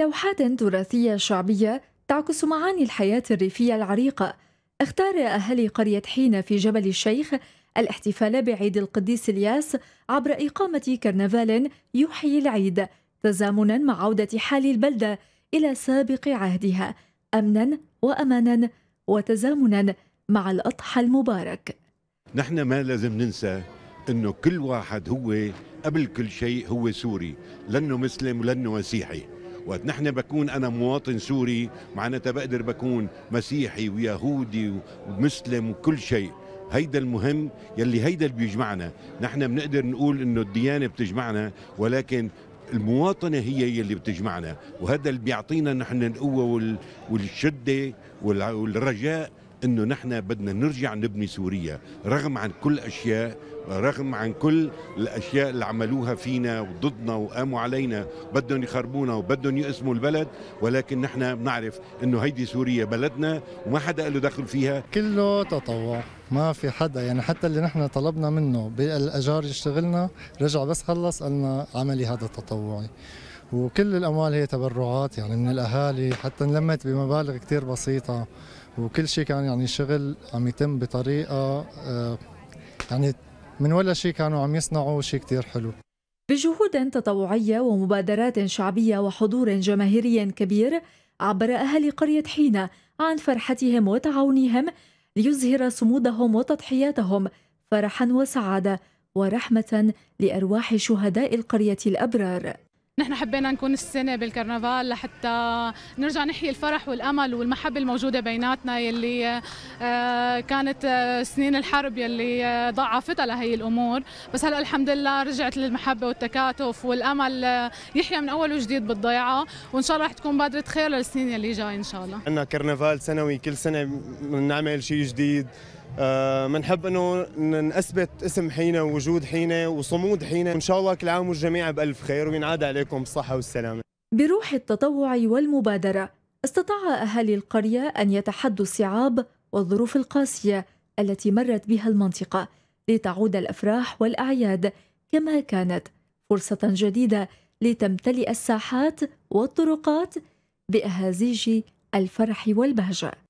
بلوحات تراثية شعبية تعكس معاني الحياة الريفية العريقة اختار أهالي قرية حين في جبل الشيخ الاحتفال بعيد القديس الياس عبر إقامة كرنفال يحيي العيد تزامنا مع عودة حال البلدة إلى سابق عهدها أمنا وأمانا وتزامنا مع الأضحى المبارك نحن ما لازم ننسى أنه كل واحد هو قبل كل شيء هو سوري لأنه مسلم ولأنه مسيحي وقت نحن بكون انا مواطن سوري معناتها بقدر بكون مسيحي ويهودي ومسلم وكل شيء هيدا المهم يلي هيدا اللي بيجمعنا نحن بنقدر نقول انه الديانه بتجمعنا ولكن المواطنة هي يلي بتجمعنا وهذا اللي بيعطينا نحن القوة والشدة والرجاء انه نحن بدنا نرجع نبني سوريا رغم عن كل اشياء رغم عن كل الاشياء اللي عملوها فينا وضدنا وقاموا علينا بدهم يخربونا وبدهم يقسموا البلد ولكن نحن بنعرف انه هيدي سوريا بلدنا وما حدا له دخل فيها كله تطوع ما في حدا يعني حتى اللي نحن طلبنا منه بالاجار يشتغلنا رجع بس خلص قالنا عملي هذا تطوعي وكل الاموال هي تبرعات يعني من الاهالي حتى انلمت بمبالغ كثير بسيطه وكل شيء كان يعني شغل عم يتم بطريقه آه، يعني من ولا شيء كانوا عم يصنعوا شيء كتير حلو بجهود تطوعية ومبادرات شعبية وحضور جماهيري كبير عبر أهل قرية حينة عن فرحتهم وتعاونهم ليزهر صمودهم وتضحياتهم فرحا وسعادة ورحمة لأرواح شهداء القرية الأبرار نحن حبينا نكون السنة بالكرنفال لحتى نرجع نحيي الفرح والأمل والمحبة الموجودة بيناتنا يلي آه، كانت آه، سنين الحرب يلي آه، ضعفتها لهي الأمور بس هلأ الحمد لله رجعت للمحبة والتكاتف والأمل يحيى من أول وجديد بالضيعة وإن شاء الله رح تكون بادرة خير للسنين يلي جاي إن شاء الله عندنا كرنفال سنوي كل سنة بنعمل شيء جديد بنحب آه، انه نثبت اسم حينا ووجود حينا وصمود حينا ان شاء الله كل عام والجميع بالف خير وينعاد عليكم بالصحه والسلامه بروح التطوع والمبادره استطاع اهالي القريه ان يتحدوا الصعاب والظروف القاسيه التي مرت بها المنطقه لتعود الافراح والاعياد كما كانت فرصه جديده لتمتلئ الساحات والطرقات باهازيج الفرح والبهجه